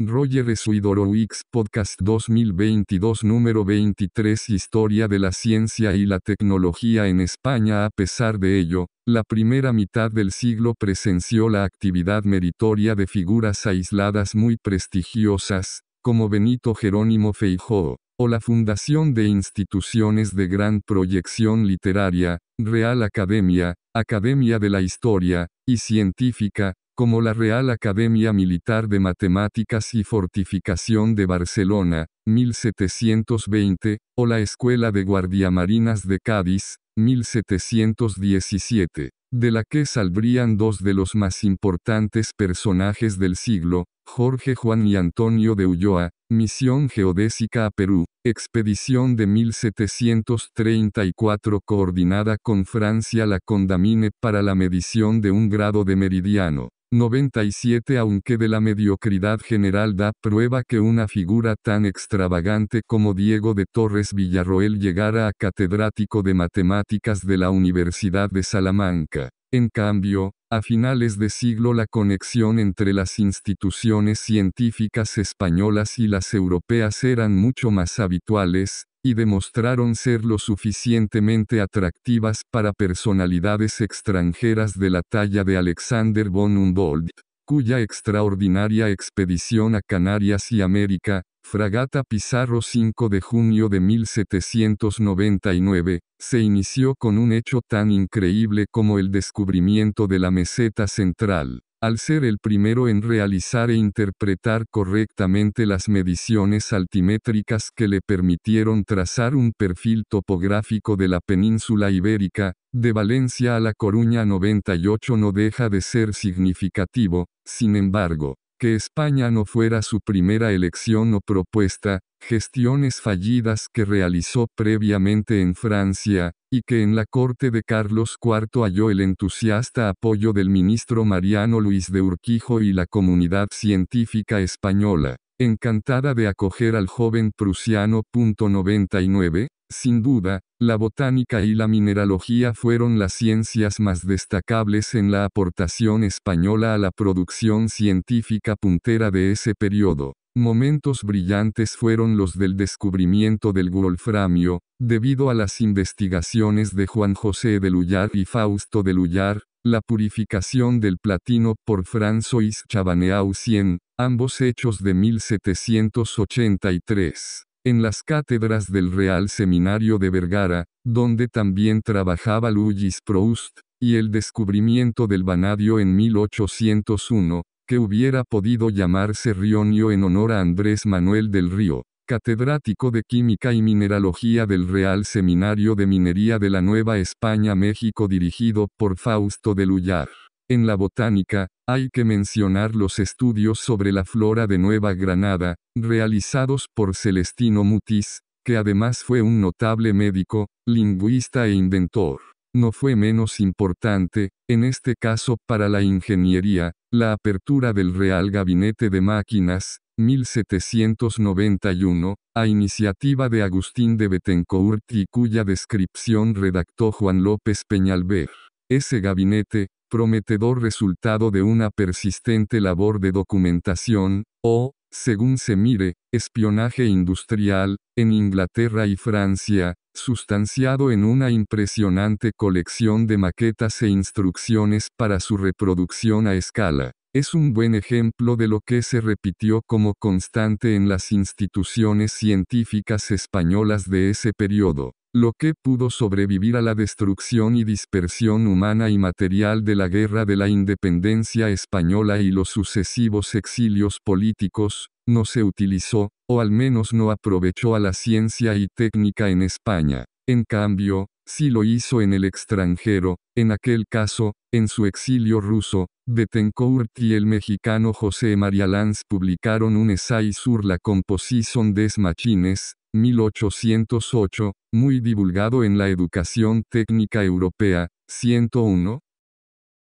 Roger Suidorowicz Podcast 2022 número 23 Historia de la ciencia y la tecnología en España A pesar de ello, la primera mitad del siglo presenció la actividad meritoria de figuras aisladas muy prestigiosas, como Benito Jerónimo Feijóo, o la fundación de instituciones de gran proyección literaria, Real Academia, Academia de la Historia, y Científica, como la Real Academia Militar de Matemáticas y Fortificación de Barcelona, 1720, o la Escuela de Guardiamarinas de Cádiz, 1717, de la que saldrían dos de los más importantes personajes del siglo, Jorge Juan y Antonio de Ulloa, misión geodésica a Perú, expedición de 1734 coordinada con Francia la Condamine para la medición de un grado de meridiano. 97 Aunque de la mediocridad general da prueba que una figura tan extravagante como Diego de Torres Villarroel llegara a catedrático de matemáticas de la Universidad de Salamanca. En cambio, a finales de siglo la conexión entre las instituciones científicas españolas y las europeas eran mucho más habituales, y demostraron ser lo suficientemente atractivas para personalidades extranjeras de la talla de Alexander von Humboldt, cuya extraordinaria expedición a Canarias y América, Fragata Pizarro 5 de junio de 1799, se inició con un hecho tan increíble como el descubrimiento de la meseta central al ser el primero en realizar e interpretar correctamente las mediciones altimétricas que le permitieron trazar un perfil topográfico de la península ibérica, de Valencia a La Coruña 98 no deja de ser significativo, sin embargo, que España no fuera su primera elección o propuesta, gestiones fallidas que realizó previamente en Francia, y que en la corte de Carlos IV halló el entusiasta apoyo del ministro Mariano Luis de Urquijo y la comunidad científica española, encantada de acoger al joven prusiano. 99, sin duda, la botánica y la mineralogía fueron las ciencias más destacables en la aportación española a la producción científica puntera de ese periodo. Momentos brillantes fueron los del descubrimiento del wolframio, debido a las investigaciones de Juan José de Lullar y Fausto de Lullar, la purificación del platino por François Chabaneau Cien, ambos hechos de 1783 en las cátedras del Real Seminario de Vergara, donde también trabajaba Luis Proust, y el descubrimiento del vanadio en 1801, que hubiera podido llamarse Rionio en honor a Andrés Manuel del Río, catedrático de Química y Mineralogía del Real Seminario de Minería de la Nueva España México dirigido por Fausto de Lullar. En la botánica, hay que mencionar los estudios sobre la flora de Nueva Granada, realizados por Celestino Mutis, que además fue un notable médico, lingüista e inventor. No fue menos importante, en este caso para la ingeniería, la apertura del Real Gabinete de Máquinas, 1791, a iniciativa de Agustín de Betencourt y cuya descripción redactó Juan López Peñalver. Ese gabinete, prometedor resultado de una persistente labor de documentación, o, según se mire, espionaje industrial, en Inglaterra y Francia, sustanciado en una impresionante colección de maquetas e instrucciones para su reproducción a escala. Es un buen ejemplo de lo que se repitió como constante en las instituciones científicas españolas de ese periodo lo que pudo sobrevivir a la destrucción y dispersión humana y material de la guerra de la independencia española y los sucesivos exilios políticos, no se utilizó, o al menos no aprovechó a la ciencia y técnica en España. En cambio, sí lo hizo en el extranjero, en aquel caso, en su exilio ruso, Tencourt y el mexicano José María Lanz publicaron un essay sur la composición des machines, 1808, muy divulgado en la educación técnica europea, 101,